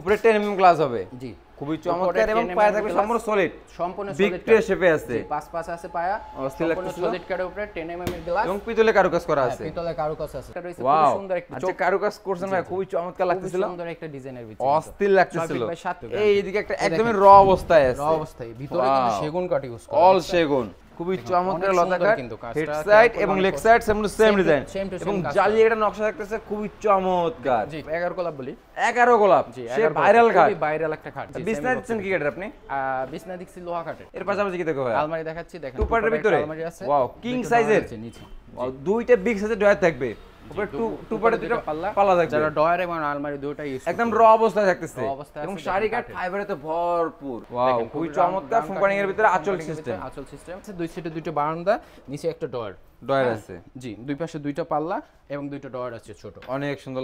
উপরে 10 MM glass হবে জি খুবই চমৎকার এবং mm পায়া থাকবে সম্পূর্ণ সলিড সম্পূর্ণ সলিড বিগ শেপে আছে জি পাঁচ পাঁচ আছে পায়া সম্পূর্ণ সলিড কাটের উপরে 10 এমএম এর গ্লাস এবং পিতলে কারুকাজ করা হ্যাঁ, আছে পিতলে কারুকাজ আছে এটা রয়েছে খুব সুন্দর একটা আচ্ছা কারুকাজ করছেন ভাই খুবই চমৎকার লাগতেছিল সুন্দর একটা ডিজাইনের ভিতরে অস্থির লাগতেছিল এই এদিকে একটা একদমই র অবস্থায় আছে র অবস্থায় ভিতরে কিন্তু সেগুন কাঠ ইউজ করা অল সেগুন খুবই চমৎকার লতাকার হেড সাইড এবং leg side same to same design এবং জালি এটা নকশা থাকতেছে খুবই চমৎকার 11 গোলাপ বলি 11 গোলাপ সে ভাইরাল কাট ভাইরাল একটা কাট আচ্ছা, বিছনা দিচ্ছেন কি কাটের আপনি বিছনা দিচ্ছি লোহা কাটের এর পাশাপাশি কি দেখো আলমারি দেখাচ্ছি দেখেন টু পার্টের ভিতরে ওয়াও কিং সাইজের নিচে দুইটা বিগ সাইজের ড্রয়ার থাকবে ছোট অনেক সুন্দর হ্যাঁ,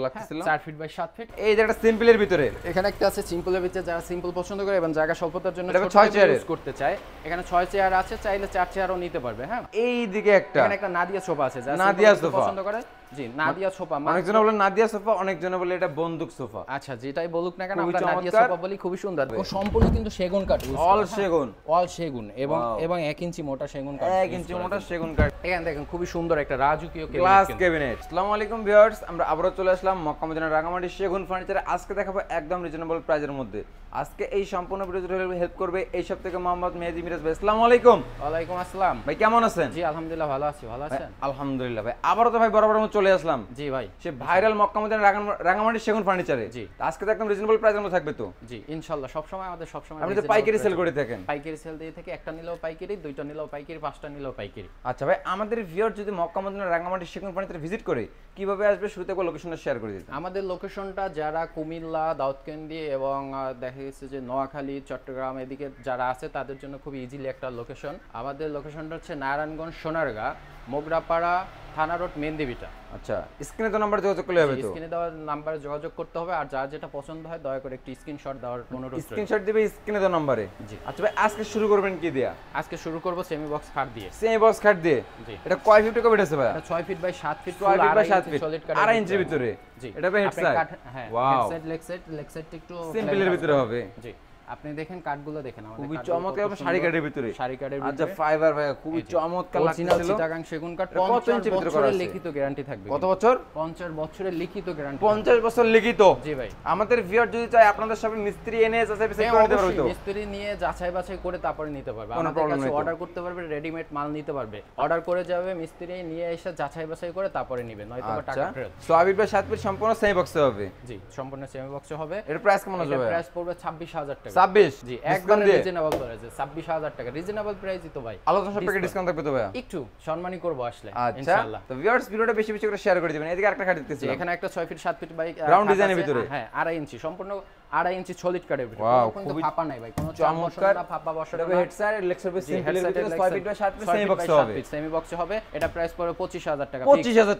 লাগতেছিল 4 ফিট বাই 7 ফিট এই যে একটা সিম্পলের ভিতরে এখানে একটা আছে সিম্পলের ভিতরে যারা সিম্পল পছন্দ করে এবং জায়গা স্বল্পতার জন্য এটা চেয়ার করতে চায় এখানে 6 চেয়ার আছে চাইলে 4 চেয়ারও নিতে পারবে হ্যাঁ এইদিকে একটা এখানে একটা নাদিয়া সোফা আছে যারা নাদিয়া সোফা পছন্দ করে জি নাদিয়া সোফা নাদিয়া সোফা বলে এটা বন্দুক সোফা আচ্ছা যেটাই বলুক না কেন আমরা নাদিয়া সোফা বলি খুবই সুন্দর ও সম্পূর্ণ কিন্তু সেগুন কাঠ অল হ্যাঁ, সেগুন অল সেগুন এবং এবং 1 ইঞ্চি মোটা সেগুন কাঠ 1 ইঞ্চি মোটা সেগুন কাঠ এখানে দেখেন খুবই সুন্দর একটা রাজকীয় ক্লাস ক্যাবিনেট আসসালামু আলাইকুম ভিউয়ার্স আমরা আবারো চলে আসলাম মক্কা সেগুন ফার্নিচার আজকে দেখাবো একদম রিজনেবল প্রাইজের মধ্যে আজকে এই সম্পূর্ণ ভিডিওটি হেল্প করবে এই সব থেকে মোহাম্মদ মেহেদি মিরাজ ভাই আসসালামু আলাইকুম ওয়া আলাইকুম আসসালাম ভাই কেমন আছেন জি আলহামদুলিল্লাহ ভালো আছি ভালো আছেন আলহামদুলিল্লাহ ভাই আবারো তো ভাই বরাবর চলে আসলাম জি ভাই সে ভাইরাল মক্কা মদিনা রাঙামাটি সেগুন ফার্নিচারে জি আজকে তো একদম রিজনেবল প্রাইসের মধ্যে থাকবে তো জি ইনশাআল্লাহ সব সময় আমাদের সব সময় আপনি তো পাইকারি সেল করে থাকেন পাইকারি সেল দিয়ে থেকে একটা নিলেও পাইকারি দুইটা নিলেও পাইকারি পাঁচটা নিলেও পাইকারি আচ্ছা ভাই আমাদের ভিউয়ার যদি মক্কা মদিনা রাঙামাটি সেগুন ফার্নিচারে ভিজিট করে কিভাবে আসবে শুরুতে কো লোকেশনটা শেয়ার করে দিতে আমাদের লোকেশনটা যারা কুমিল্লা দাউদকান্দি এবং দেখা গেছে যে নোয়াখালী চট্টগ্রাম এদিকে যারা আছে তাদের জন্য খুব ইজিলি একটা লোকেশন আমাদের লোকেশনটা হচ্ছে নারায়ণগঞ্জ সোনারগাঁ মোগরাপাড়া থানা রোড মেন দেবিটা আচ্ছা স্ক্রিনে তো নাম্বার যোগাযোগ করলে হবে তো স্ক্রিনে দেওয়া নাম্বারে যোগাযোগ করতে হবে আর যার যেটা পছন্দ হয় দয়া করে একটু স্ক্রিনশট দেওয়ার অনুরোধ স্ক্রিনশট দিবে স্ক্রিনে দেওয়া নম্বরে জি আচ্ছা ভাই আজকে শুরু করবেন কি দিয়া আজকে শুরু করব সেমি বক্স কাট দিয়ে সেমি বক্স কাট দিয়ে এটা কয় ফিট কবে আছে ভাই এটা 6 feet by 7 feet 6 feet by 7 feet solid কাট আর ইঞ্চি ভিতরে জি এটা ভাই হেডসেট হ্যাঁ headset leg side leg side একটু সিম্পলের ভিতরে হবে জি আপনি দেখেন কাটগুলো দেখেন আমাদের খুবই চমৎকার শাড়ি কাটের ভিতরে শাড়ি কাটের আচ্ছা, ভিতরে আচ্ছা ফাইবার ভাই খুবই চমৎকার লাগছিল চিটাগাং সেগুন কাট 50 ইঞ্চি ভিতরে করা আছে লিখিত গ্যারান্টি থাকবে কত বছর 50 বছরের লিখিত গ্যারান্টি 50 বছর লিখিত জি ভাই আমাদের ভিউয়ার যদি চায় আপনাদের সাথে মিস্ত্রি এনে যাচাই বাছাই হ্যাঁ, করে দিতে পারবে মিস্ত্রি নিয়ে যাচাই বাছাই করে তারপরে নিতে পারবে আমাদের কাছে অর্ডার করতে পারবে রেডিমেড মাল নিতে পারবে অর্ডার করে যাবে মিস্ত্রি নিয়ে এসে যাচাই বাছাই করে তারপরে নিবে নয়তো টাকা আচ্ছা। ফেরত সো আবির ভাই সাতপুর সম্পূর্ণ সেমি বক্সে হবে জি সম্পূর্ণ সেমি বক্সে হবে এর প্রাইস কেমন হবে প্রাইস পড়বে 26000 টাকা 26 সেমি বক্স হবে এটা প্রাইস টাকা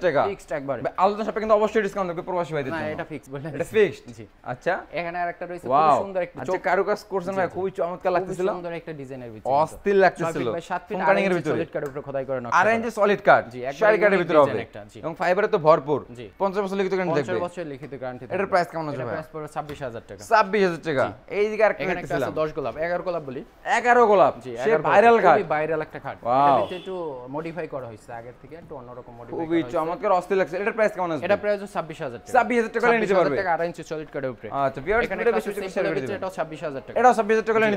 টাকা কিন্তু অবশ্যই ডিসকাউন্ট প্রবাসী না ফিক্সড জি আচ্ছা এখানে রয়েছে সুন্দর একটা আচ্ছা, প্রকাশ করছেন ভাই খুবই চমৎকার লাগতেছিল সুন্দর একটা ডিজাইনের ভিতরে অস্থির লাগতেছিল কোম্পানিং এর ভিতরে সলিড কার্ডের উপরে খোদাই করে নকশা আর ইঞ্চি সলিড কার্ড জি সলিড কার্ডের ভিতরে হবে এবং ফাইবারে তো ভরপুর 50 বছর লিখিত গ্যারান্টি থাকবে 50 বছর লিখিত গ্যারান্টি এটার প্রাইস কেমন হবে প্রাইস পড়বে 26000 টাকা 26000 টাকা এই দিকে আর কেমন আছে 10 গোলাপ 11 গোলাপ বলি 11 গোলাপ জি সে ভাইরাল কার্ড খুবই ভাইরাল একটা কার্ড এটা একটু মডিফাই করা হয়েছে আগের থেকে একটু অন্যরকম মডিফাই খুবই চমৎকার অস্থির লাগছে এটার প্রাইস কেমন আছে এটা প্রাইস 26000 টাকা 26000 টাকা নিতে পারবে 26000 টাকা আর ইঞ্চি সলিড কার্ডের উপরে আচ্ছা বিয়ার্ড এটা 26000 টাকা 26000 ছাব্বিশ আচ্ছা,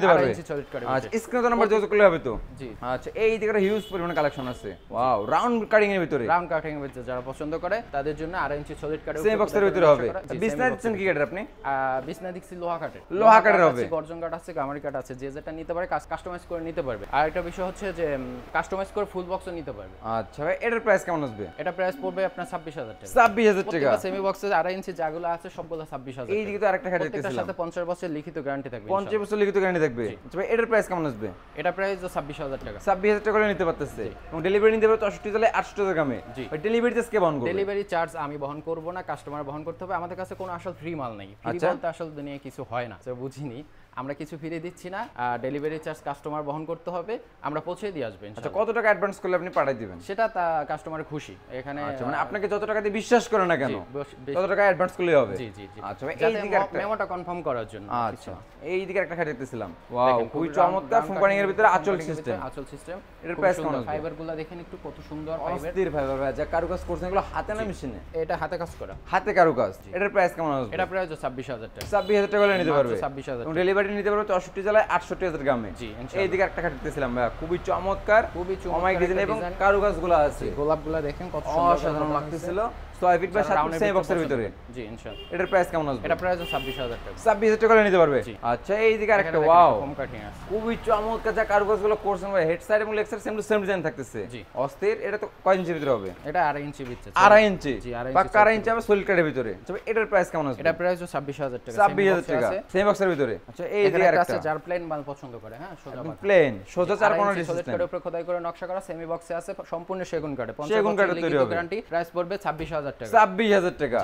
আচ্ছা, আর একটা বিষয় হচ্ছে যে কাস্টমাইজ করে ফুল নিতে পারবে আচ্ছা ভাই এটার প্রাইস কেমন আসবে প্রাইস পড়বে আপনার টাকা সেমি ইঞ্চি আছে সবগুলো তো সাথে লিখিত গ্যারান্টি থাকবে পঞ্চাশ বছর লিখিত গ্যারান্টি থাকবে এটার প্রাইস কেমন আসবে এটা প্রাইস ছাব্বিশ হাজার টাকা ছাব্বিশ হাজার টাকা করে নিতে পারতেছে এবং ডেলিভারি নিতে পারবে 64 জেলায় আটশো টাকা ডেলিভারি চার্জ কে বহন করবে ডেলিভারি চার্জ আমি বহন করবো না কাস্টমার বহন করতে হবে আমাদের কাছে কোনো আসল ফ্রি মাল নেই ফ্রি আচ্ছা। আসল দুনিয়ায় কিছু হয় না বুঝিনি আমরা কিছু ফিরে দিচ্ছি না ডেলিভারি চার্জ কাস্টমার বহন করতে হবে আমরা পৌঁছে দিয়ে আসবেন আচ্ছা কত টাকা অ্যাডভান্স করলে আপনি পাঠিয়ে দিবেন সেটা তা কাস্টমার খুশি এখানে আচ্ছা মানে আপনাকে যত টাকা দিয়ে বিশ্বাস করে না কেন তত টাকা অ্যাডভান্স করলেই হবে জি জি আচ্ছা, আচ্ছা এই দিকে একটা মেমোটা কনফার্ম করার জন্য আচ্ছা এই দিকে একটা খাটে দিতেছিলাম ওয়াও খুবই চমৎকার ফোনকারিং এর ভিতরে আচল সিস্টেম আচল সিস্টেম এর প্রাইস কত ফাইবার গুলো দেখেন একটু কত সুন্দর ফাইবার অস্থির ফাইবার ভাই যা কারুকাজ করছেন এগুলো হাতে না মেশিনে এটা হাতে কাজ করা হাতে কারুকাজ এটার প্রাইস কেমন আসবে এটা প্রাইস 26000 টাকা 26000 টাকা নিতে পারবে 26000 টাকা ডেলিভারি নিতে পারবে চৌষট্টি জেলায় আটষট্টি হাজার গ্রামে এইদিকে একটা খাটিতেছিলাম ভাইয়া খুবই চমৎকার খুবই চমৎকার এবং গাছ গুলা আছে গোলাপ গুলা দেখেন কত অসাধারণ লাগতেছিল ছয় বা সাত সেমি বক্সের ভিতরে জি ইনশাআল্লাহ এটার প্রাইস কেমন আসবে এটা প্রাইস 26000 টাকা 26000 টাকা নিতে পারবে আচ্ছা এই দিকে আরেকটা ওয়াও কাটিং আছে খুবই চমৎকার যা করছেন ভাই হেড সাইড এবং leg side same to same design থাকতেছে জি অস্থির এটা তো কয় ভিতরে হবে এটা আড়াই ইঞ্চি ভিতরে আড়াই ইঞ্চি জি আড়াই ইঞ্চি আড়াই ইঞ্চি হবে কাটের ভিতরে তবে এটার প্রাইস কেমন আসবে এটা প্রাইস 26000 টাকা 26000 টাকা বক্সের ভিতরে আচ্ছা এই দিকে আরেকটা যার প্লেন মাল পছন্দ করে হ্যাঁ সোজা প্লেন সোজা চার কোণা সোজা কাটের উপরে খোদাই করে নকশা করা সেমি বক্সে আছে সম্পূর্ণ সেগুন কাটে 50 গ্যারান্টি প্রাইস পড়বে 26000 টাকা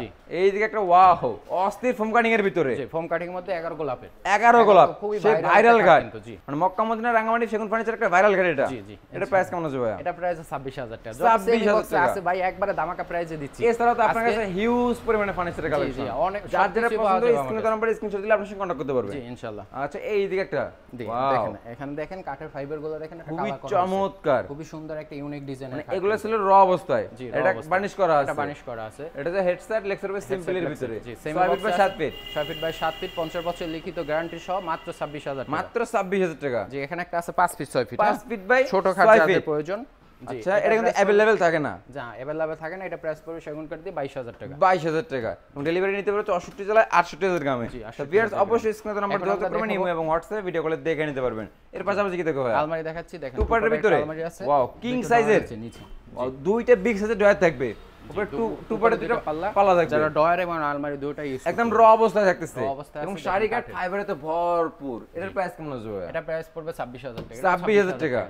আচ্ছা এই দিকে একটা দেখেন কাঠের ফাইবার গুলো খুবই চমৎকার খুবই সুন্দর একটা ইউনিক মানে ডিজাইন এগুলো ছিল র অবস্থায় এটা করা আছে এটা করা করা আছে এটা যে হেডসেট লেগ সার্ভিস সিম্পলের ভিতরে 6 feet by 7 feet 6 feet by 7 feet 50 বছর লিখিত গ্যারান্টি সহ মাত্র 26000 টাকা মাত্র 26000 টাকা জি এখানে একটা আছে 5 ফিট 6 ফিট 5 হ্যাঁ? ফিট বাই ছোট খাট প্রয়োজন আচ্ছা এটা কিন্তু अवेलेबल থাকে না যা अवेलेबल থাকে না এটা প্রাইস পড়বে সেগুন কাট দিয়ে 22000 টাকা 22000 টাকা এবং ডেলিভারি নিতে পারো 64 জেলায় 68000 গ্রামে তো ভিউয়ার্স অবশ্যই স্ক্রিনে নাম্বার দেওয়া থাকবে ইমো এবং WhatsApp ভিডিও কলে দেখে নিতে পারবেন এর পাশাপাশি কি দেখো আলমারি দেখাচ্ছি দেখেন টু পার্টের ভিতরে আলমারি আছে ওয়াও কিং সাইজের নিচে দুইটা বিগ সাইজের ড্রয়ার থাকবে উপরে আলমারি একদম র অবস্থায় থাকতেছে এবং ভরপুর এটার প্রাইস এটা প্রাইস টাকা টাকা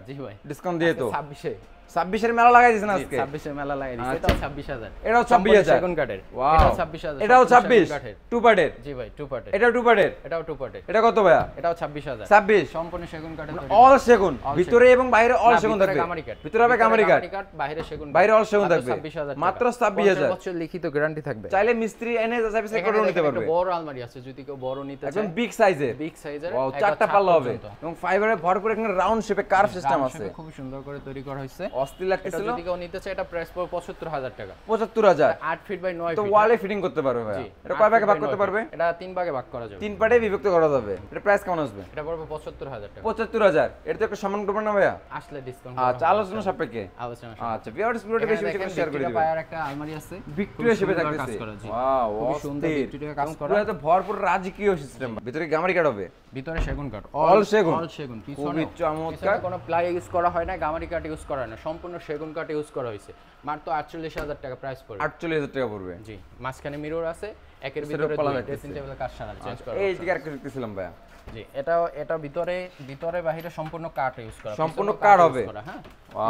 ডিসকাউন্ট দিয়ে তো ছাব্বিশে ছাব্বিশের মেলা লাগাই দিয়েছেন আজকে ছাব্বিশের মেলা লাগাই দিয়েছে আচ্ছা। এটাও ছাব্বিশ হাজার এটাও ছাব্বিশ হাজার সেগুন কাঠের এটাও ছাব্বিশ হাজার এটাও ছাব্বিশ টু পার্টের জি ভাই টু পার্টের এটাও টু পার্টের এটাও টু পার্টের এটা কত ভাইয়া এটাও ছাব্বিশ হাজার ছাব্বিশ সম্পূর্ণ সেগুন কাঠের অল সেগুন ভিতরে এবং বাইরে অল সেগুন থাকবে ভিতরে হবে কামারি কাঠ বাইরে সেগুন বাইরে অল সেগুন থাকবে ছাব্বিশ হাজার মাত্র ছাব্বিশ হাজার বছর লিখিত গ্যারান্টি থাকবে চাইলে মিস্ত্রি এনে সার্ভিস করে নিতে পারবে বড় আলমারি আছে যদি কেউ বড় নিতে চায় একদম বিগ সাইজের বিগ সাইজের চারটা পাল্লা হবে এবং ফাইবারে ভর করে এখানে রাউন্ড শেপে কার্ভ সিস্টেম আছে খুব সুন্দর করে তৈরি করা হয়েছে অস্থির লাগতেছিল যদি কেউ নিতে চায় এটা প্রাইস পড়বে 75000 টাকা 75000 8 ফিট বাই 9 ফিট তো ওয়ালে ফিটিং করতে পারবে ভাই এটা কয় ভাগে ভাগ করতে পারবে এটা তিন ভাগে ভাগ করা যাবে তিন পার্টে বিভক্ত করা যাবে এটা প্রাইস কেমন আসবে এটা পড়বে 75000 টাকা 75000 এটা তো একটা সম্মান করবেন না ভাইয়া আসলে ডিসকাউন্ট আচ্ছা আলোচনা সাপেক্ষে আলোচনা আচ্ছা ভিউয়ার্স গুলোটা বেশি বেশি শেয়ার করে দিবেন আর একটা আলমারি আছে ভিক্টোরিয়া হিসেবে থাকতেছে ওয়াও খুব সুন্দর ভিক্টোরিয়া কাজ করা পুরো তো ভরপুর রাজকীয় সিস্টেম ভিতরে গামারি কাট হবে ভিতরে সেগুন কাট অল সেগুন অল সেগুন পিছনে চমৎকার কোনো প্লাই ইউজ করা হয় না গামারি কাট ইউজ করা হয় না সম্পূর্ণ সেগুন কাঠ ইউজ করা হয়েছে মাত্র আটচল্লিশ হাজার টাকা প্রাইস পড়বে আটচল্লিশ হাজার টাকা পড়বে জি মাঝখানে মিরর আছে একের ভিতরে ড্রেসিং টেবিলের কাজ সারা চেঞ্জ আচ্ছা, করা এই দিকে আরেকটা দেখতেছিলাম ভাইয়া জি এটা এটা ভিতরে ভিতরে বাহিরে সম্পূর্ণ কাঠ ইউজ করা সম্পূর্ণ কাঠ হবে হ্যাঁ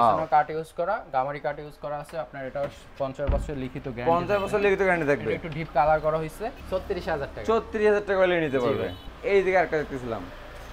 সম্পূর্ণ কাঠ ইউজ করা গামারি কাঠ ইউজ করা আছে আপনার এটা 50 বছর লিখিত গ্যারান্টি 50 বছর লিখিত গ্যারান্টি থাকবে একটু ডিপ কালার করা হয়েছে 34000 টাকা 34000 টাকা হলে নিতে পারবে এই দিকে আরেকটা দেখতেছিলাম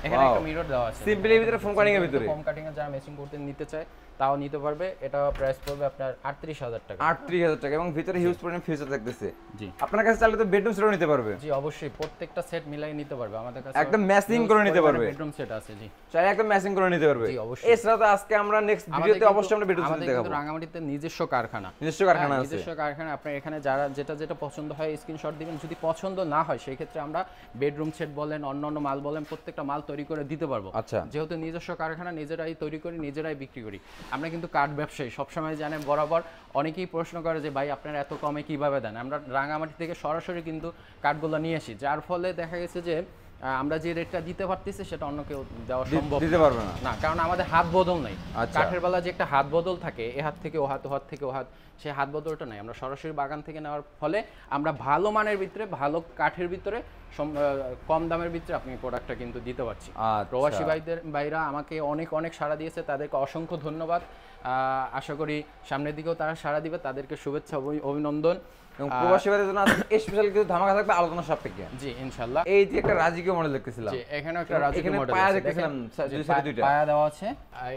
এখানে একটা মিরর দেওয়া আছে সিম্পলি ভিতরে ফোম কাটিং এর ভিতরে ফোম কাটিং এর যারা মেশিন করতে নিতে চায় তাও নিতে পারবে এটা প্রাইস পড়বে আপনার 38000 টাকা 38000 টাকা এবং ভিতরে হিউজ পরিমাণ ফিচার থাকতেছে জি আপনার কাছে চাইলে তো বেডরুম সেটও নিতে পারবে জি অবশ্যই প্রত্যেকটা সেট মিলাই নিতে পারবে আমাদের কাছে একদম ম্যাচিং করে নিতে পারবে বেডরুম সেট আছে জি চাই একদম ম্যাচিং করে নিতে পারবে জি অবশ্যই এছাড়া তো আজকে আমরা নেক্সট ভিডিওতে অবশ্যই আমরা বেডরুম সেট দেখাবো আমাদের রাঙামাটিতে নিজস্ব কারখানা নিজস্ব কারখানা হ্যাঁ, আছে নিজস্ব কারখানা আপনি এখানে যারা যেটা যেটা পছন্দ হয় স্ক্রিনশট দিবেন যদি পছন্দ না হয় সেই ক্ষেত্রে আমরা বেডরুম সেট বলেন অন্যান্য মাল বলেন প্রত্যেকটা মাল তৈরি করে দিতে পারবো আচ্ছা যেহেতু নিজস্ব কারখানা নিজেরাই তৈরি করি নিজেরাই বিক্রি করি আমরা কিন্তু কাঠ ব্যবসায়ী সবসময় জানেন বরাবর অনেকেই প্রশ্ন করে যে ভাই আপনারা এত কমে কিভাবে দেন আমরা রাঙামাটি থেকে সরাসরি কিন্তু কাঠগুলো নিয়ে আসি যার ফলে দেখা গেছে যে আমরা যে রেটটা দিতে পারতেছি সেটা অন্য কেউ দেওয়া সম্ভব দিতে পারবে না না কারণ আমাদের হাত বদল নাই আচ্ছা। কাঠের বেলা যে একটা হাত বদল থাকে এ হাত থেকে ও হাত ও হাত থেকে ও হাত সে হাত বদলটা নাই আমরা সরাসরি বাগান থেকে নেওয়ার ফলে আমরা ভালো মানের ভিতরে ভালো কাঠের ভিতরে কম দামের ভিতরে আপনি প্রোডাক্টটা কিন্তু দিতে পারছি আচ্ছা। প্রবাসী ভাইদের ভাইরা আমাকে অনেক অনেক সাড়া দিয়েছে তাদেরকে অসংখ্য ধন্যবাদ আশা করি সামনের দিকেও তারা সাড়া দিবে তাদেরকে শুভেচ্ছা অভিনন্দন এবং প্রবাসী ভাইদের জন্য স্পেশাল কিছু ধামাকা থাকবে আলোচনা সাপেক্ষে জি ইনশাল্লাহ এই যে একটা রাজিকে মডেল দেখতেছিলাম এখানে একটা রাজকীয় মডেল পায়া দেখতেছিলাম দুই সাইডে দুইটা পায়া দেওয়া আছে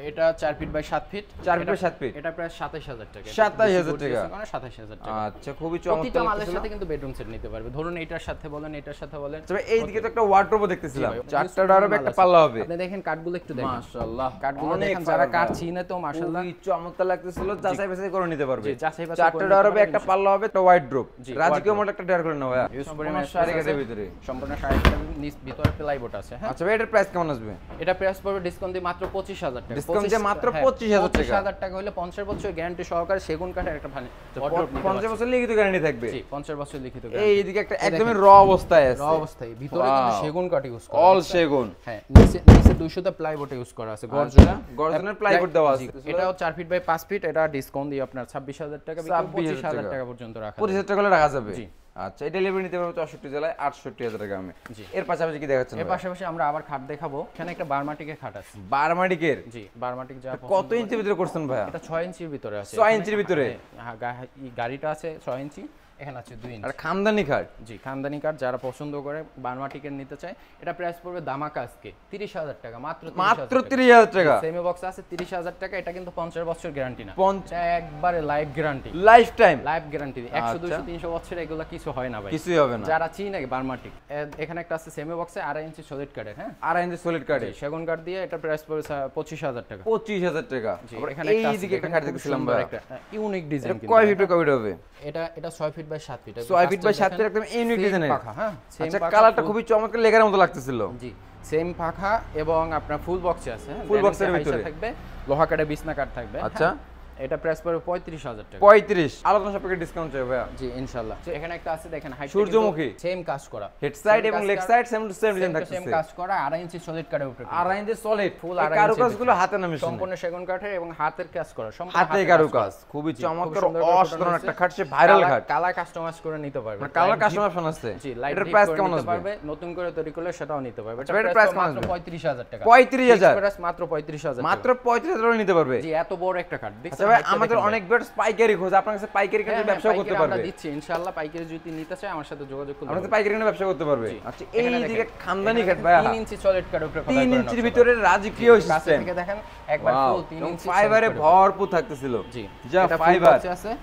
এটা 4 feet by 7 feet 4 feet by 7 feet এটা প্রায় 27000 টাকা 27000 টাকা মানে 27000 টাকা আচ্ছা খুবই চমৎকার প্রতিটা মালের সাথে কিন্তু বেডরুম সেট নিতে পারবে ধরুন এটার সাথে বলেন এটার সাথে বলেন তবে এই দিকে তো একটা ওয়ার্ডরোবও দেখতেছিলাম চারটা ড্রয়ারও একটা পাল্লা হবে আপনি দেখেন কাঠগুলো একটু দেখেন মাশাআল্লাহ কাঠগুলো দেখেন যারা কাঠ চিনে তো মাশাআল্লাহ খুবই চমৎকার লাগতেছিল যাচাই বাছাই করে নিতে পারবে জি যাচাই বাছাই চারটা ড্রয়ারও একটা পাল্লা হবে একটা ওয়ার্ডরোব রাজকীয় মডেল একটা ড্রয়ার করে নাও ভাইয়া সম্পূর্ণ শাড়ি ভিতরে সম্পূর্ণ শাড়ি ভিতরে প্লাইবোর্ড আছে হ্যাঁ আচ্ছা এটার প্রাইস কেমন আসবে এটা প্রাইস পড়বে ডিসকাউন্ট দিয়ে মাত্র 25000 টাকা ডিসকাউন্ট দিয়ে মাত্র 25000 হ্যাঁ, টাকা 25000 টাকা হলে 50 বছর গ্যারান্টি সহকারে সেগুন কাঠের একটা ভালো 50 আচ্ছা, বছর লিখিত গ্যারান্টি থাকবে জি 50 বছর লিখিত এই এদিকে একটা একদমই র অবস্থায় আছে র অবস্থায় ভিতরে কিন্তু সেগুন কাঠ ইউজ করা অল সেগুন হ্যাঁ নিচে নিচে 200 টা প্লাইবোর্ড ইউজ করা আছে গর্জনা আচ্ছা, গর্জনার প্লাই প্লাইবোর্ড দেওয়া আছে এটাও 4 ফিট বাই 5 ফিট এটা ডিসকাউন্ট দিয়ে আপনার 26000 টাকা বিক্রি 25000 টাকা পর্যন্ত রাখা 25000 টাকা রাখা যাবে জি আচ্ছা এটা ডেলিভারি নিতে পারবো চৌষট্টি জেলায় আটষট্টি হাজার গ্রামে এর পাশাপাশি কি দেখাচ্ছেন এর পাশাপাশি আমরা আবার খাট দেখাবো এখানে একটা বার্মাটিকের খাট আছে বার্মাটিকের জি বার্মাটিক যা কত ইঞ্চির ভিতরে করছেন ভাই এটা ছয় ইঞ্চির ভিতরে আছে ছয় ইঞ্চির ভিতরে হ্যাঁ, হ্যাঁ, গাড়িটা আছে ছয় ইঞ্চি এখানে আছে দুই ইঞ্চি আর খামদানি কার্ড জি খামদানি কার্ড যারা পছন্দ করে বার্মা টিকেট নিতে চায় এটা প্রাইস পড়বে দামাকা আজকে তিরিশ হাজার টাকা মাত্র মাত্র তিরিশ হাজার টাকা সেমি বক্স আছে তিরিশ হাজার টাকা এটা কিন্তু পঞ্চাশ বছর গ্যারান্টি না পঞ্চাশ একবারে life guarantee life time life guarantee একশো দুশো আচ্ছা। তিনশো বছর এগুলো কিছু হয় না ভাই কিছুই হবে না যারা চিনি নাকি বার্মা টিক এখানে একটা আছে সেমি বক্সে আড়াই ইঞ্চি সলিড কার্ডের হ্যাঁ আড়াই ইঞ্চি সলিড কার্ডে সেগুন কার্ড দিয়ে এটা প্রাইস পড়বে পঁচিশ হাজার টাকা পঁচিশ হাজার টাকা এখানে একটা কার্ড দেখেছিলাম ইউনিক ডিজাইন কয় ফিট কয় ফিট হবে এটা এটা ছয় feet feet by 7 feet 6 feet by 7 feet একদম ইউনিক ডিজাইনের পাখা হ্যাঁ আচ্ছা কালারটা খুবই চমৎকার লেগার মতো লাগতেছিল জি সেম পাখা এবং আপনার ফুল বক্সে আছে ফুল হ্যাঁ? বক্সের ভিতরে থাকবে লোহা কাটা বিছনা কাট থাকবে আচ্ছা হ্যাঁ? এটা প্রাইস পড়বে 35000 টাকা 35 আলাদা সাপেক্ষে ডিসকাউন্ট চাই ভাইয়া জি ইনশাআল্লাহ তো এখানে একটা আছে দেখেন হাইট সূর্যমুখী সেম কাজ করা হেড সাইড এবং leg side same to same design থাকছে সেম কাজ করা 2.5 ইঞ্চি সলিড কাটের উপরে 2.5 ইঞ্চি সলিড ফুল 2.5 কারুকাজগুলো হাতে না মেশিন সম্পূর্ণ সেগুন কাঠের এবং হাতের কাজ করা সম্পূর্ণ হাতে কারুকাজ খুবই চমৎকার অসাধারণ একটা খাট সে ভাইরাল খাট কালা কাস্টমাইজ করে নিতে পারবে মানে কালার কাস্টমাইজ অপশন আছে জি এটার প্রাইস কেমন আসবে পারবে নতুন করে তৈরি করলে সেটাও নিতে পারবে এটার প্রাইস মাত্র 35000 টাকা 35000 প্রাইস মাত্র 35000 মাত্র 35000 টাকা নিতে পারবে জি এত বড় একটা খাট তবে আমাদের অনেক বেটস পাইকারি খোঁজ আপনার কাছে পাইকারি কিন্তু হ্যাঁ, হ্যাঁ, ব্যবসা করতে পারবে আমরা দিচ্ছি ইনশাআল্লাহ পাইকারি যদি নিতে চায় আমার সাথে যোগাযোগ করুন আপনারা পাইকারি কিনে ব্যবসা করতে পারবে আচ্ছা এই দিকে খানদানি কাট ভাই 3 ইঞ্চি সলিড কাট উপরে 3 ইঞ্চির ভিতরে রাজকীয় সিস্টেম থেকে দেখেন একবার ফুল 3 ইঞ্চি ফাইবারে ভরপুর থাকতেছিল জি যা ফাইবার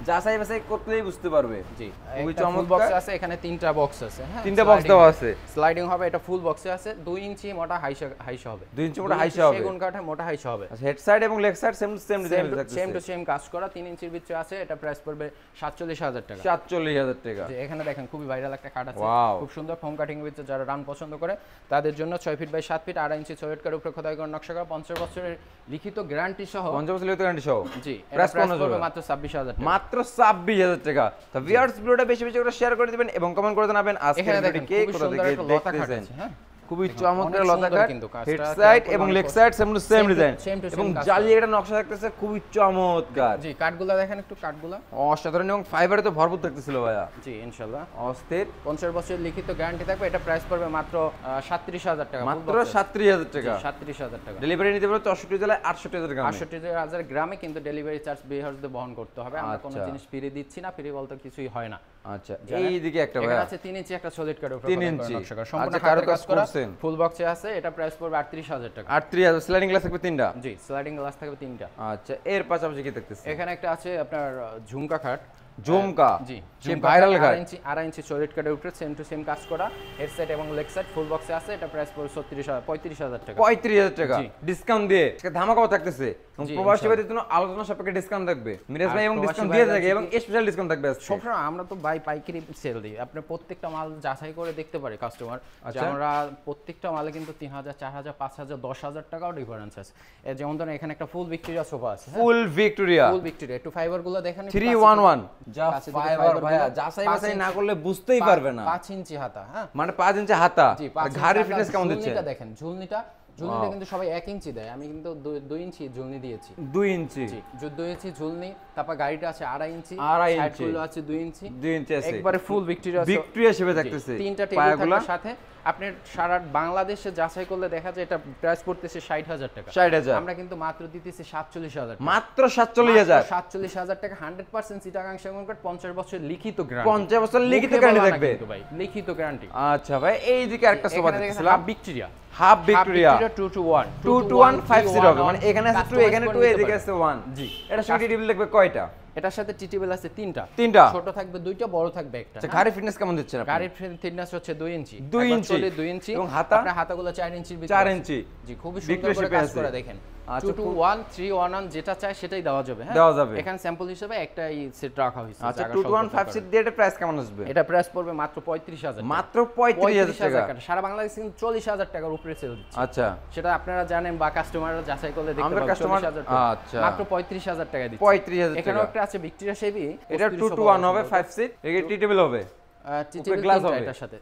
যা সাইজ আছে করতেই বুঝতে পারবে জি ওই চমক বক্স আছে এখানে তিনটা বক্স আছে হ্যাঁ তিনটা বক্স দেওয়া আছে স্লাইডিং হবে এটা ফুল বক্সে আছে 2 ইঞ্চি মোটা হাইসা হাইসা হবে 2 ইঞ্চি মোটা হাইসা হবে সেগুন কাঠে মোটা হাইসা হবে আচ্ছা হেড সাইড এবং leg side same same design থাকছে সেম টু সেম কাজ করা তিন ইঞ্চির ভিতরে আছে এটা প্রাইস পড়বে সাতচল্লিশ হাজার টাকা সাতচল্লিশ হাজার টাকা এখানে দেখেন খুবই ভাইরাল একটা খাট আছে খুব সুন্দর ফোম কাটিং এর ভিতরে যারা রান পছন্দ করে তাদের জন্য ছয় ফিট বাই সাত ফিট আড়াই ইঞ্চি ছয় ফিট কার উপরে খোদাই করা নকশা করা পঞ্চাশ বছরের লিখিত গ্যারান্টি সহ পঞ্চাশ বছরের লিখিত গ্যারান্টি সহ জি প্রাইস পড়বে মাত্র ছাব্বিশ হাজার টাকা মাত্র ছাব্বিশ হাজার টাকা তো ভিউয়ার্স ভিডিওটা বেশি বেশি করে শেয়ার করে দিবেন এবং কমেন্ট করে জানাবেন আজকে ভিডিও কে কোথা থেকে হ্যাঁ খুবই চমৎকার লতাকার হেড সাইড এবং leg side same to same design এবং জালি এটা নকশা থাকতেছে খুবই চমৎকার জি কাটগুলা দেখেন একটু কাটগুলা অসাধারণ এবং ফাইবারে তো ভরপুর থাকতেছিল ভাইয়া জি ইনশাআল্লাহ অস্থির 50 বছরের লিখিত গ্যারান্টি থাকবে এটা প্রাইস পড়বে মাত্র 37000 টাকা মাত্র 37000 টাকা 37000 টাকা ডেলিভারি নিতে পারবে 64 জেলায় 68000 গ্রামে 68000 গ্রামে কিন্তু ডেলিভারি চার্জ বেহার্সদের বহন করতে হবে আমরা কোনো আচ্ছা। জিনিস ফ্রি দিচ্ছি না ফ্রি বলতে কিছুই হয় না আচ্ছা এইদিকে একটা ভাই আছে একটা সলিড ফুল বক্সে আছে এটা প্রাইস পড়বে 38000 টাকা 38000 স্লাইডিং গ্লাস থাকবে তিনটা জি স্লাইডিং গ্লাস থাকবে তিনটা আচ্ছা এর পাশাপাশি কি দেখতেছেন এখানে একটা আছে আপনার ঝুমকা খাট জুমকা জি জিম ভাইরাল ঘাট 8 ইঞ্চি সলিড কাটে উঠে সেম টু সেম কাজ করা হেডসেট এবং লেগ সেট ফুল বক্সে আছে এটা প্রাইস পড়ে 36000 35000 টাকা 35000 টাকা ডিসকাউন্ট দিয়ে আজকে ধামাকাও থাকতেছে এবং প্রবাসী ভাইদের জন্য আলোচনা সাপেক্ষে ডিসকাউন্ট থাকবে মিরাজ ভাই এবং ডিসকাউন্ট দিয়ে থাকে এবং স্পেশাল ডিসকাউন্ট থাকবে সব সময় আমরা তো বাই পাইকারি সেল দিই আপনি প্রত্যেকটা মাল যাচাই করে দেখতে পারে কাস্টমার যে আমরা প্রত্যেকটা মালে কিন্তু 3000 4000 5000 10000 টাকাও ডিফারেন্স আছে এই যেমন ধরেন এখানে একটা ফুল ভিক্টোরিয়া সোফা আছে ফুল ভিক্টোরিয়া ফুল ভিক্টোরিয়া একটু ফাইবার গুলো দেখেন 311 ভাইয়া না করলে বুঝতেই পারবে না হাতা হ্যাঁ মানে হাতা কেমন দিচ্ছে ঝুলনিটা দেখেন ঝুলনিটা ঝুলনিটা কিন্তু সবাই এক ইঞ্চি দেয় আমি কিন্তু দুই ইঞ্চি ঝুলনি দিয়েছি দুই ইঞ্চি দুই ইঞ্চি ঝুলনি তারপর গাড়িটা আছে আড়াই ইঞ্চি আড়াই ইঞ্চি আছে দুই ইঞ্চি দুই ইঞ্চি আছে একবারে ফুল ভিক্টোরিয়া ভিক্টোরিয়া হিসেবে থাকতেছে তিনটা টেবিল সাথে আপনি সারা বাংলাদেশে যাচাই করলে দেখা যায় এটা প্রাইস পড়তেছে ষাট হাজার টাকা ষাট হাজার আমরা কিন্তু মাত্র দিতেছি সাতচল্লিশ হাজার মাত্র সাতচল্লিশ হাজার সাতচল্লিশ হাজার টাকা হান্ড্রেড পার্সেন্ট সিটাগাং সেগুন কার্ড পঞ্চাশ বছর লিখিত গ্যারান্টি পঞ্চাশ বছর লিখিত গ্যারান্টি থাকবে লিখিত গ্যারান্টি আচ্ছা ভাই এইদিকে আরেকটা সোফা দেখছিলাম Victoria half Victoria 2 two 1 2 two 1 5 0 মানে এখানে আছে 2 এখানে 2 এদিকে আছে 1 জি এটা সঙ্গে ডিটেইল লাগবে কয়টা এটার সাথে টিটিবেল আছে তিনটা তিনটা ছোট থাকবে দুইটা বড় থাকবে একটা আচ্ছা গাড়ি ফিটনেস কেমন দিচ্ছেন আপনি গাড়ি ফিটনেস হচ্ছে 2 ইঞ্চি 2 ইঞ্চি 2 ইঞ্চি এবং হাতা আপনার হাতাগুলো 4 ইঞ্চি 4 ইঞ্চি জি আচ্ছা, খুব সুন্দর করে কাজ করা দেখেন যেটা চাই সেটাই দেওয়া যাবে হ্যাঁ দেওয়া যাবে এখানে স্যাম্পল হিসেবে একটা সেট রাখা আচ্ছা দিয়ে এটা প্রাইস কেমন আসবে এটা প্রাইস পড়বে মাত্র 35000 মাত্র 35000 টাকা সারা বাংলাদেশে 40000 টাকার উপরে সেল আচ্ছা সেটা আপনারা জানেন বা কাস্টমাররা যাচাই করলে দেখতে পাবেন 45000 টাকা আচ্ছা মাত্র 35000 টাকা দিচ্ছে 35000 একটা আছে ভিক্টোরিয়া শেভি এটা 221 হবে 5 সিট এটা টি টেবিল হবে টি গ্লাস হবে এটার সাথে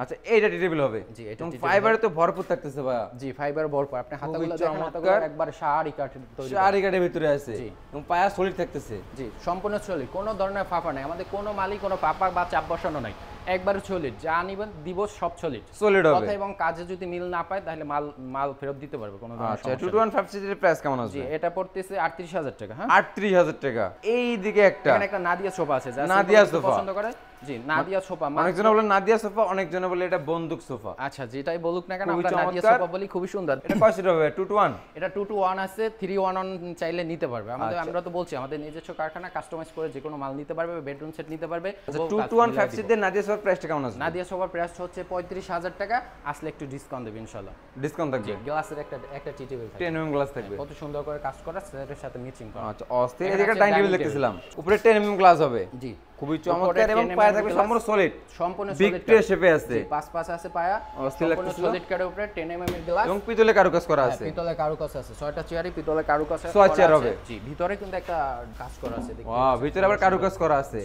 আচ্ছা এইটা টি টেবিল হবে জি এটা টি ফাইবারে তো ভরপুর থাকতেছে ভাইয়া জি ফাইবার ভরপুর আপনি হাতাগুলো দেখেন হাতাগুলো একবার শাড়ি কাট তৈরি শাড়ি কাটের ভিতরে আছে জি এবং পায়া সলিড থাকতেছে জি সম্পূর্ণ সলিড কোনো ধরনের ফাফা নাই আমাদের কোনো মালি কোনো পাপা বা চাপ বসানো নাই একবার সলিড যা নিবেন দিব সব সলিড সলিড হবে কথা এবং কাজে যদি মিল না পায় তাহলে মাল মাল ফেরত দিতে পারবে কোনো আচ্ছা 215 সিটির প্রাইস কেমন আছে জি এটা পড়তেছে 38000 টাকা হ্যাঁ 38000 টাকা এই দিকে একটা এখানে একটা নাদিয়া সোফা আছে যা নাদিয়া সোফা পছন্দ করে জি নাদিয়া মানে সোফা অনেকজন বলে নাদিয়া সোফা অনেকজন বলে এটা বন্দুক সোফা আচ্ছা যেটাই বলুক না কেন আমরা নাদিয়া সোফা বলি খুবই সুন্দর এটা কয় সিট হবে 2 টু 1 এটা 2 টু 1 আছে 3 1 চাইলে নিতে পারবে আমাদের আচ্ছা। আমরা তো বলছি আমাদের নিজস্ব কারখানা কাস্টমাইজ করে যে কোনো মাল নিতে পারবে বেডরুম সেট নিতে পারবে 2 টু 1 5 সিট দিয়ে নাদিয়া সোফার প্রাইসটা কেমন আছে নাদিয়া সোফার প্রাইস হচ্ছে 35000 টাকা আসলে একটু ডিসকাউন্ট দেব ইনশাআল্লাহ ডিসকাউন্ট থাকবে গ্লাসের একটা একটা টি টেবিল থাকবে 10 এমএম গ্লাস থাকবে হ্যাঁ, কত সুন্দর করে কাজ করা সেটার সাথে ম্যাচিং করা আচ্ছা অস্থির এদিকে ডাইনিং টেবিল দেখতেছিলাম উপরে 10 এমএম গ্লাস হবে জি খুবই চমৎকার এবং পায়া থাকবে সম্পূর্ণ সলিড সম্পূর্ণ সলিড বিগ শেপে আছে পাঁচ পাঁচ আছে পায়া সিলেক্ট লাগছে সলিড কারের উপরে 10 mm এর গ্লাস এবং পিতলে কারুকাজ করা হ্যাঁ, আছে পিতলে কারুকাজ আছে ছয়টা চেয়ারই পিতলে কারুকাজ আছে ছয় চেয়ার হবে জি ভিতরে কিন্তু একটা কাজ করা আছে দেখুন ওয়া ভিতরে আবার কারুকাজ করা আছে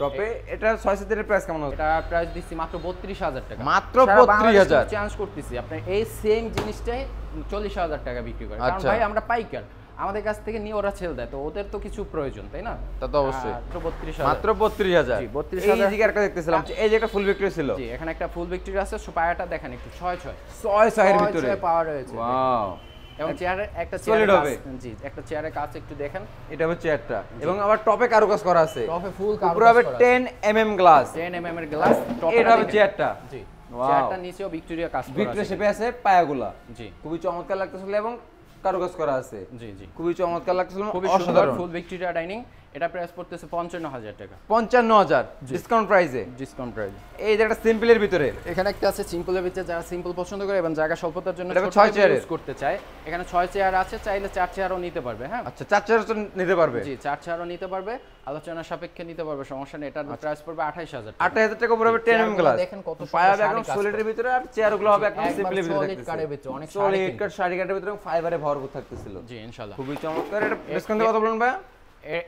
টপে এটা 6 সেটের প্রাইস কেমন হবে এটা প্রাইস দিছি মাত্র 32000 টাকা মাত্র 32000 চেঞ্জ করতেছি আপনি এই সেম জিনিসটাই 40000 টাকা বিক্রি করে কারণ আচ্ছা। ভাই আমরা পাইকার আমাদের কাছ থেকে নিয়ে ওরা ছেল দেয় তো ওদের তো কিছু প্রয়োজন তাই না তা তো অবশ্যই মাত্র বত্রিশ হাজার বত্রিশ হাজার দিকে একটা দেখতেছিলাম এই যে একটা ফুল ভিক্টরি ছিল জি এখানে একটা ফুল ভিক্টরি আছে পায়াটা দেখেন একটু 6 6 6 6 এর ভিতরে পাওয়ার রয়েছে ওয়াও এবং চেয়ারে একটা সলিড হবে জি একটা চেয়ারে কাজ একটু দেখেন এটা হচ্ছে চেয়ারটা এবং আবার টপে কারু mm mm কাজ করা আছে টপে ফুল কারুকাজ পুরো হবে 10 mm গ্লাস 10 mm এর গ্লাস টপে এটা হবে চেয়ারটা জি চেয়ারটা নিচেও ভিক্টোরিয়া কাজ করা আছে ভিক্টোরিয়া শেপে আছে পায়াগুলা জি খুবই চমৎকার লাগতেছিল এবং কারুকাজ করা আছে জি জি খুবই চমৎকার লাগছিল খুবই সুন্দর ফুল ভিক্টোরিয়া ডাইনিং এটা প্রাইস পড়তেছে 55000 টাকা 55000 ডিসকাউন্ট প্রাইসে ডিসকাউন্ট প্রাইস এই যে একটা সিম্পলের ভিতরে এখানে একটা আছে সিম্পলের ভিতরে যারা সিম্পল পছন্দ করে এবং জায়গা স্বল্পতার জন্য এটা 6 চেয়ার ইউজ করতে চায় এখানে 6 চেয়ার আছে চাইলে 4 চেয়ারও নিতে পারবে হ্যাঁ আচ্ছা 4 চেয়ারও নিতে পারবে জি 4 চেয়ারও নিতে পারবে আলোচনা সাপেক্ষে নিতে পারবে সমস্যা নেই এটার প্রাইস আচ্ছা। পড়বে 28000 28000 টাকা পড়বে 10 এমএম গ্লাস দেখেন কত পায়া একদম সলিডের ভিতরে আর চেয়ারগুলো হবে একদম সিম্পলের ভিতরে সলিড কাটের ভিতরে অনেক সলিড কাট সারি কাটের ভিতরে ফাইবারে ভরপুর থাকতেছিল জি ইনশাআল্লাহ খুবই চমৎকার এটা ডিসকাউন্ট কত বলুন ভাই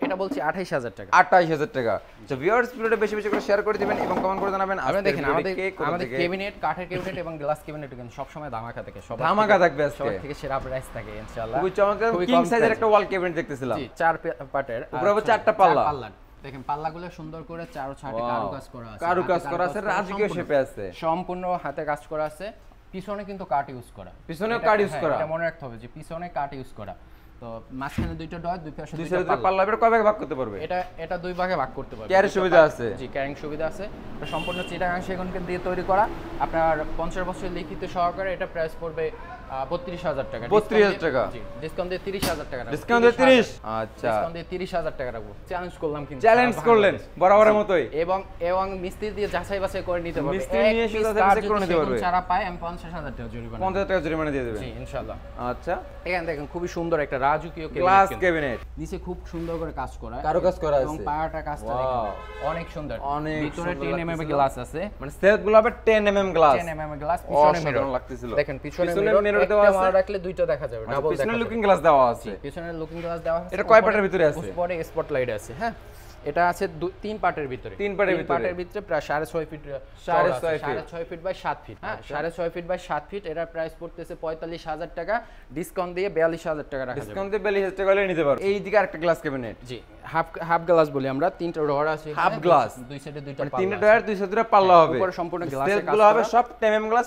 এটা বলছি আঠাইশ হাজার টাকা আঠাইশ হাজার টাকা তো ভিউয়ার্স ভিডিওটা বেশি বেশি করে শেয়ার করে দিবেন এবং কমেন্ট করে জানাবেন আপনারা দেখেন আমাদের আমাদের ক্যাবিনেট কাঠের ক্যাবিনেট এবং গ্লাস ক্যাবিনেট কিন্তু সবসময় ধামাকা থাকে সব ধামাকা থাকবে সবার থেকে সেরা প্রাইস থাকে ইনশাআল্লাহ খুবই চমৎকার কিং সাইজের একটা ওয়াল ক্যাবিনেট দেখতেছিলাম জি চার পাটের উপরে চারটা পাল্লা পাল্লা দেখেন পাল্লাগুলো সুন্দর করে চার ছাটে কারুকাজ করা আছে কারুকাজ করা আছে রাজকীয় শেপে আছে সম্পূর্ণ হাতে কাজ করা আছে পিছনে কিন্তু কাট ইউজ করা পিছনে কাট ইউজ করা এটা মনে রাখতে হবে যে পিছনে কাট ইউজ করা তো মাঝখানে দুইটা ডট দুই পাশে দুই সাইডে পাল্লা এটা কয় ভাগে ভাগ করতে পারবে এটা এটা দুই ভাগে ভাগ করতে পারবে ক্যারিং সুবিধা আছে জি ক্যারিং সুবিধা আছে এটা সম্পূর্ণ চিটাগাং সেগুনকে দিয়ে তৈরি করা আপনার 50 বছর লিখিত সহকারে এটা প্রাইস পড়বে আচ্ছা। আচ্ছা। খুবই সুন্দর একটা রাজকীয় নিচে খুব সুন্দর করে কাজ করা কাজ করা অনেক সুন্দর অনেক গ্লাস আছে মানে দেখেন দেওয়া আছে একটা রাখলে দুইটা দেখা যাবে লুকিং আচ্ছা, গ্লাস দেওয়া আছে পিছনে লুকিং দেওয়া আছে এটা কয় পার্টের ভিতরে আছে স্পটে স্পটলাইট আছে হ্যাঁ এটা আছে তিন পার্টের ভিতরে তিন পার্টের ভিতরে ভিতরে প্রায় সাড়ে ছয় ফিট সাড়ে ছয় ফিট বাই সাত ফিট হ্যাঁ সাড়ে ছয় ফিট বাই সাত ফিট এটার প্রাইস পড়তেছে পঁয়তাল্লিশ হাজার টাকা ডিসকাউন্ট দিয়ে বিয়াল্লিশ হাজার টাকা রাখা ডিসকাউন্ট দিয়ে বিয়াল্লিশ হাজার টাকা নিতে পারো এই দিকে একটা গ্লাস ক্যাবিনেট জি হাফ হাফ গ্লাস বলি আমরা তিনটা ডোর আছে হাফ গ্লাস দুই সাইডে মানে পাল্লা তিনটা দুই সাইডে পাল্লা হ্যাঁ, হবে উপরে সম্পূর্ণ গ্লাস হবে সব গ্লাস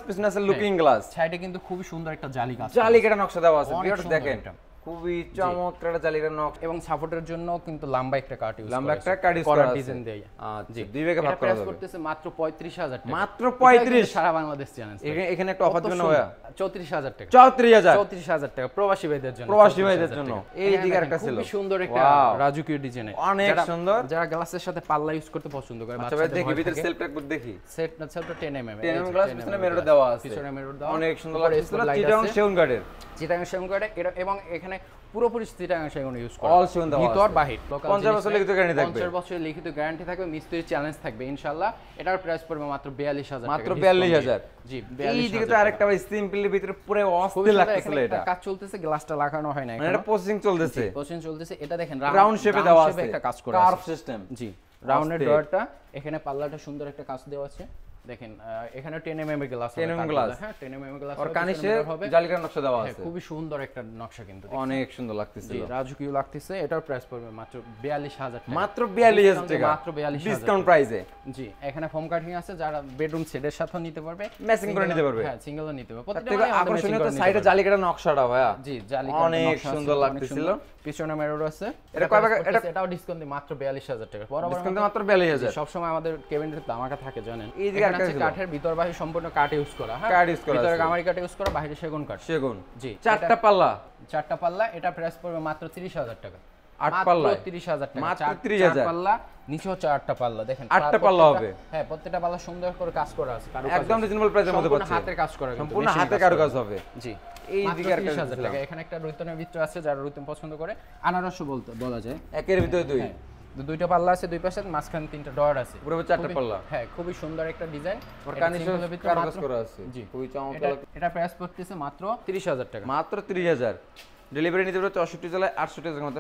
লুকিং গ্লাস সাইডে কিন্তু খুব সুন্দর একটা জালি কাজ জালি নকশা দেওয়া আছে দেখেন খুবই চমৎকার জালিরা নক এবং সাপোর্টের জন্য কিন্তু লম্বা একটা কার্ড ইউজ লম্বা একটা কার্ড ইউজ করা ডিজাইন দেই আচ্ছা, জি দুই ভাগে ভাগ করা যাবে করতেছে মাত্র 35000 টাকা মাত্র 35 সারা বাংলাদেশ চ্যালেঞ্জ এখানে এখানে একটা অফার জন্য হয় 34000 টাকা 34000 34000 টাকা প্রবাসী ভাইদের জন্য প্রবাসী ভাইদের জন্য এই দিকে হ্যাঁ, হ্যাঁ, একটা হ্যাঁ, ছিল খুব সুন্দর একটা রাজকীয় ডিজাইন অনেক সুন্দর যারা গ্লাসের সাথে পাল্লা ইউজ করতে পছন্দ করে আচ্ছা ভাই দেখি ভিতরে সেলফ ট্যাগ দেখি সেট না সেলফ 10 mm 10 mm গ্লাস পিছনে মিরর দেওয়া আছে পিছনে মিরর দেওয়া অনেক সুন্দর লাগছে এটা সেগুন গার্ডের এটা এবং এখানে পুরোপুরি সেগুন ইউজ করা অল সেগুন ভিতর বাহির 50 বছর লিখিত গ্যারান্টি থাকবে 50 বছর লিখিত গ্যারান্টি থাকবে চ্যালেঞ্জ থাকবে ইনশাআল্লাহ এটার প্রাইস পড়বে মাত্র 42000 মাত্র 42000 জি তো আরেকটা ভাই ভিতরে পুরো এটা কাজ চলতেছে গ্লাসটা লাগানো হয় না মানে এটা চলতেছে চলতেছে এটা দেখেন রাউন্ড শেপে দেওয়া আছে একটা কাজ করে আছে কার্ভ সিস্টেম জি রাউন্ডের ডটটা এখানে পাল্লাটা সুন্দর একটা কাজ দেওয়া আছে দেখেন এখানে 10 mm এর গ্লাস 10 mm গ্লাস হ্যাঁ 10 mm গ্লাস আর কানিশে জালিকার নকশা দেওয়া হ্যাঁ, আছে খুব সুন্দর একটা নকশা কিন্তু অনেক সুন্দর লাগতেছে জি রাজকীয় লাগতেছে এটার প্রাইস পড়বে মাত্র 42000 টাকা মাত্র 42000 টাকা মাত্র 42000 ডিসকাউন্ট প্রাইসে জি এখানে ফোম কাটিং আছে যারা বেডরুম সেটের সাথে নিতে পারবে ম্যাচিং করে নিতে পারবে হ্যাঁ সিঙ্গেলও নিতে পারবে প্রত্যেকটা আকর্ষণীয় তো সাইডে জালিকার নকশাটা ভাইয়া জি জালিকার অনেক সুন্দর লাগতেছিল পিছনে মিরর আছে এটা কয় টাকা এটা এটাও ডিসকাউন্ট মাত্র 42000 টাকা বরাবর ডিসকাউন্ট মাত্র 42000 সব সময় আমাদের কেবিনেটে ধামাকা থাকে জানেন এই কাঠের ভিতর বাহির সম্পূর্ণ কাঠ ইউজ করা হ্যাঁ কাঠ ইউজ করা ভিতরে গামারি কাঠ ইউজ করা সেগুন কাঠ সেগুন জি চারটা পাল্লা চারটা পাল্লা এটা প্রাইস পড়বে মাত্র 30000 টাকা আট পাল্লা 30000 টাকা মাত্র 30000 পাল্লা নিচে হচ্ছে আটটা পাল্লা দেখেন আটটা পাল্লা হবে হ্যাঁ প্রত্যেকটা পাল্লা সুন্দর করে কাজ করা আছে একদম রিজনেবল প্রাইসের মধ্যে কাজ করা সম্পূর্ণ হাতে কাজ হবে জি এই দিকের এখানে একটা রুইতনের ভিতর আছে যারা রৈতন পছন্দ করে আনারসও বলতে বলা যায় একের ভিতরে দুই হ্যাঁ। দুইটা পাল্লা আছে দুই পাশে মাঝখান তিনটা ডট আছে পুরো চারটা পাল্লা হ্যাঁ খুবই সুন্দর একটা ডিজাইন কাজ করা আছে খুবই চমৎকার এটা প্রাইস পড়তেছে মাত্র 30000 টাকা মাত্র 30000 ডেলিভারি নিতে পারবে চৌষট্টি জেলায় আটশো টাকা মতো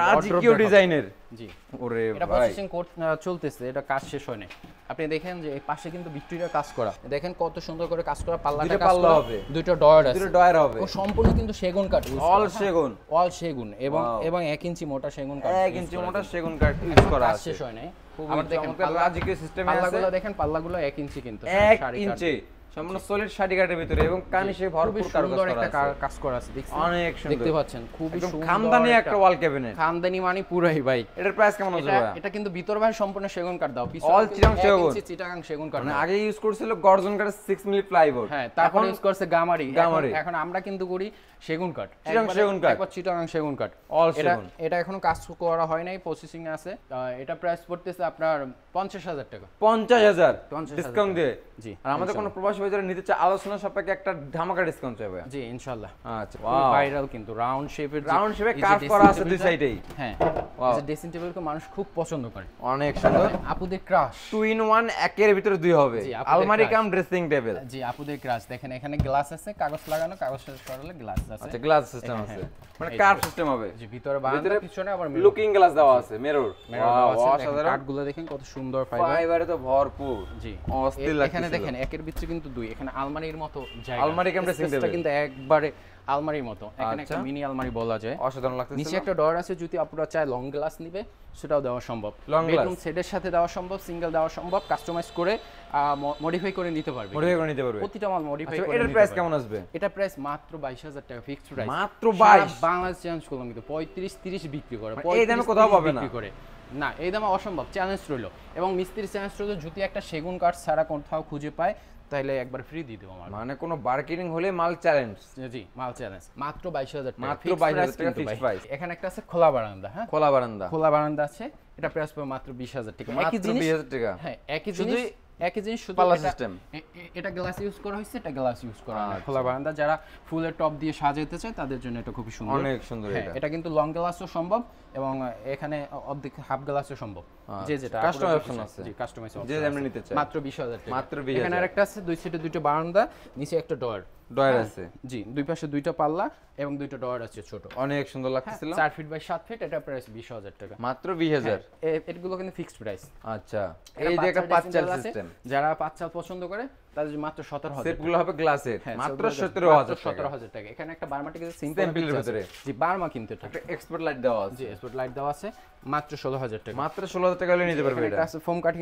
রাজকীয় ডিজাইনের জি ওরে এটা প্রসেসিং চলতেছে এটা কাজ শেষ হয়নি আপনি দেখেন যে এই পাশে কিন্তু ভিক্টোরিয়া কাজ করা দেখেন কত সুন্দর করে কাজ করা পাল্লাটা কাজ পাল্লা হবে দুটো ডয়ার আছে দুটো ডয়ার হবে ও সম্পূর্ণ কিন্তু সেগুন কাঠ অল সেগুন অল হ্যাঁ, সেগুন এবং এবং 1 ইঞ্চি মোটা সেগুন কাট 1 ইঞ্চি মোটা সেগুন কাট ইউজ করা আছে শেষ হয়নি নাই আমরা দেখেন পাল্লাগুলো দেখেন পাল্লাগুলো 1 ইঞ্চি কিন্তু 1 ইঞ্চি সম্পূর্ণ সলিড শাড়ি কাটের ভিতরে এবং কানিশে ভরপুর একটা কাজ করা আছে অনেক সুন্দর দেখতে পাচ্ছেন সুন্দর খামদানি একটা ওয়াল ক্যাবিনেট খামদানি মানে পুরাই ভাই এটার প্রাইস কেমন হবে ভাই এটা কিন্তু ভিতর ভাই সম্পূর্ণ সেগুন কাঠ দাও পিছন অল সেগুন চিটাগাং সেগুন কাঠ মানে আগে ইউজ করছিল গর্জন কাঠের 6 মিলি প্লাইবোর্ড হ্যাঁ তারপর ইউজ করছে গামারি গামারি এখন আমরা কিন্তু করি সেগুন কাঠ চিটাং সেগুন কাঠ একবার চিটাং সেগুন কাঠ অল সেগুন এটা এখনো কাজ করা হয় নাই প্রসেসিং আছে এটা প্রাইস পড়তেছে আপনার টাকা ডিসকাউন্ট দিয়ে জি আর আমাদের কোনো প্রবাসী নিতে আলোচনা সাপেক্ষে একটা ধামাকা ডিসকাউন্ট চাইবে জি আচ্ছা ভাইরাল কিন্তু রাউন্ড শেপের রাউন্ড শেপে করা আছে দুই সাইডেই হ্যাঁ মানুষ খুব পছন্দ করে অনেক সুন্দর মানে আপুদের ক্রাশ টু ইন ওয়ান একের ভিতরে দুই হবে আলমারি কাম ড্রেসিং টেবিল জি আপুদের ক্রাশ দেখেন এখানে গ্লাস আছে কাগজ লাগানো কাগজ সরালে গ্লাস আছে গ্লাস আচ্ছা, সিস্টেম হ্যাঁ, আছে হ্যাঁ। মানে কার্ভ সিস্টেম হবে জি ভিতরে বারান্দা পিছনে আবার লুকিং গ্লাস দেওয়া আছে মিরর দেওয়া কাঠগুলো দেখেন কত সুন্দর ফাইবার ফাইবারে তো ভরপুর জি অস্থির লাগছে এখানে দেখেন একের ভিতরে কিন্তু দুই এখানে আলমারির মতো জায়গা আলমারি ক্যামেরা সিস্টেম কিন্তু একবারে আলমারির মতো এখানে একটা আচ্ছা। মিনি আলমারি বলা যায় অসাধারণ লাগছে নিচে একটা ডোর আছে যদি আপনারা চায় লং গ্লাস নিবে সেটাও দেওয়া সম্ভব লং বেডরুম সেটের সাথে দেওয়া সম্ভব সিঙ্গেল দেওয়া সম্ভব কাস্টমাইজ করে মডিফাই করে নিতে পারবে মডিফাই করে নিতে পারবে প্রতিটা মাল আচ্ছা, মডিফাই করে এটার প্রাইস কেমন আসবে এটা প্রাইস মাত্র 22000 টাকা ফিক্সড প্রাইস মাত্র 22 বাংলাদেশ চেঞ্জ করলাম কিন্তু 35 30 বিক্রি করে মানে এই দামে কোথাও পাবে না না এই দামে অসম্ভব চ্যালেঞ্জ রইল এবং মিস্ত্রি চ্যালেঞ্জ রইল যদি একটা সেগুন কাঠ ছাড়া কোথাও খুঁজে পায় তাহলে একবার ফ্রি দিয়ে দেবো আমার মানে কোনো বার্গেনিং হলে মাল চ্যালেঞ্জ জি মাল চ্যালেঞ্জ মাত্র বাইশ হাজার মাত্র বাইশ হাজার টাকা প্রাইস এখানে একটা আছে খোলা বারান্দা হ্যাঁ খোলা বারান্দা খোলা বারান্দা আছে এটা প্রাইস পাবে মাত্র বিশ হাজার টাকা বিশ হাজার টাকা হ্যাঁ একই জিনিস একই জিনিস শুধু সিস্টেম এটা গ্লাস ইউজ করা হয়েছে এটা গ্লাস ইউজ করা হয় আচ্ছা। খোলা বারান্দা যারা ফুলের টপ দিয়ে সাজাতে চায় তাদের জন্য এটা খুবই সুন্দর অনেক সুন্দর হ্যাঁ, এটা এটা কিন্তু লং গ্লাসও সম্ভব এবং এখানে অর্ধেক হাফ গ্লাসও সম্ভব আচ্ছা। যে যেটা কাস্টমাইজ অপশন আছে জি কাস্টমাইজ অপশন যে আপনি নিতে চাই মাত্র 20000 টাকা মাত্র 20000 এখানে আরেকটা আছে দুই সাইডে দুটো বারান্দা নিচে একটা ডয়ার ডয়ার হ্যাঁ। আছে জি দুই পাশে দুইটা পাল্লা এবং দুইটা ডয়ার আছে ছোট অনেক সুন্দর হ্যাঁ, লাগতেছিল 4 ফিট বাই 7 ফিট এটা প্রাইস 20000 টাকা মাত্র 20000 হ্যাঁ, এগুলো কিন্তু ফিক্সড প্রাইস আচ্ছা এই যে একটা পাঁচ চাল সিস্টেম যারা পাঁচ চাল পছন্দ করে তাদের মাত্র সতেরো হাজার সেটগুলো হবে গ্লাসের হ্যাঁ, মাত্র সতেরো হাজার সতেরো হাজার টাকা এখানে একটা বার্মাটিক সিম্পলের ভিতরে জি বার্মা কিনতে একটা এক্সপার্ট লাইট দেওয়া আছে জি এক্সপার্ট লাইট দেওয়া আছে মাত্র ষোলো হাজার টাকা মাত্র ষোলো হাজার টাকা নিতে পারবে এটা আছে ফোম কাটিং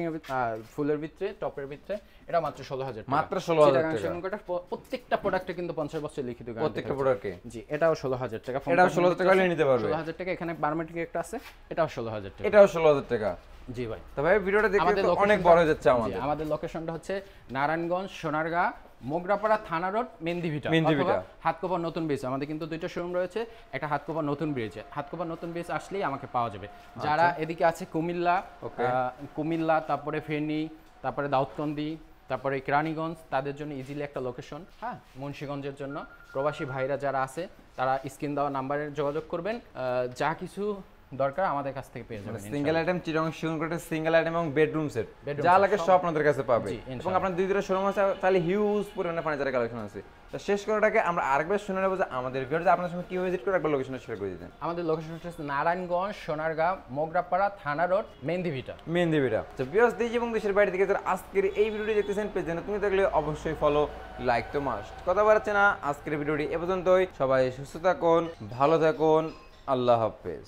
ফুলের ভিতরে টপের ভিতরে এটা মাত্র ষোলো হাজার মাত্র ষোলো হাজার টাকা প্রত্যেকটা প্রোডাক্টে কিন্তু পঞ্চাশ বছর লিখিত প্রত্যেকটা প্রোডাক্টে জি এটাও ষোলো হাজার টাকা এটাও ষোলো হাজার টাকা নিতে পারবে ষোলো হাজার টাকা এখানে বার্মাটিক একটা আছে এটাও ষোলো হাজার টাকা এটাও ষোলো হাজার টাকা জি ভাই তবে ভিডিওটা দেখে অনেক বড় যাচ্ছে আমাদের আমাদের লোকেশনটা হচ্ছে নারায়ণগঞ্জ মোগরাপাড়া থানা রোড মেন্দিভিটা মেন্দিভিটা হাতকোপা নতুন ব্রিজ আমাদের কিন্তু দুইটা শোরুম রয়েছে একটা হাতকোপা নতুন ব্রিজ হাতকোপা নতুন ব্রিজ আসলেই আমাকে পাওয়া যাবে আচ্ছা। যারা এদিকে আছে কুমিল্লা কুমিল্লা তারপরে ফেনী তারপরে দাউদকন্দি তারপরে কেরানীগঞ্জ তাদের জন্য ইজিলি একটা লোকেশন হ্যাঁ মুন্সীগঞ্জের জন্য প্রবাসী ভাইরা যারা আছে তারা স্ক্রিন দেওয়া নাম্বারে যোগাযোগ করবেন যা কিছু দরকার আমাদের কাছ থেকে পেয়ে মানে যাবেন সিঙ্গেল আইটেম চিরং শিউন করতে সিঙ্গেল আইটেম এবং বেডরুম সেট যা লাগে সব আপনাদের কাছে পাবে এবং আপনার দুই দিনের শোরুম আছে তাহলে হিউজ পরিমাণে ফার্নিচারের কালেকশন আছে তো শেষ করাটাকে আমরা আরেকবার শুনে নেবো যে আমাদের ভিডিওটা আপনার সঙ্গে কীভাবে ভিজিট করে একবার লোকেশন শেয়ার করে দিতেন আমাদের লোকেশন হচ্ছে নারায়ণগঞ্জ সোনারগাঁ মোগরাপাড়া থানা রোড মেহেন্দিভিটা মেহেন্দিভিটা তো বিয়াস দেশ এবং দেশের বাইরে থেকে যারা আজকের এই ভিডিওটি দেখতেছেন পেজে তুমি দেখলে অবশ্যই ফলো লাইক তো মাস্ট কথা বাড়াচ্ছে না আজকের ভিডিওটি এ পর্যন্তই সবাই সুস্থ থাকুন ভালো থাকুন আল্লাহ হাফেজ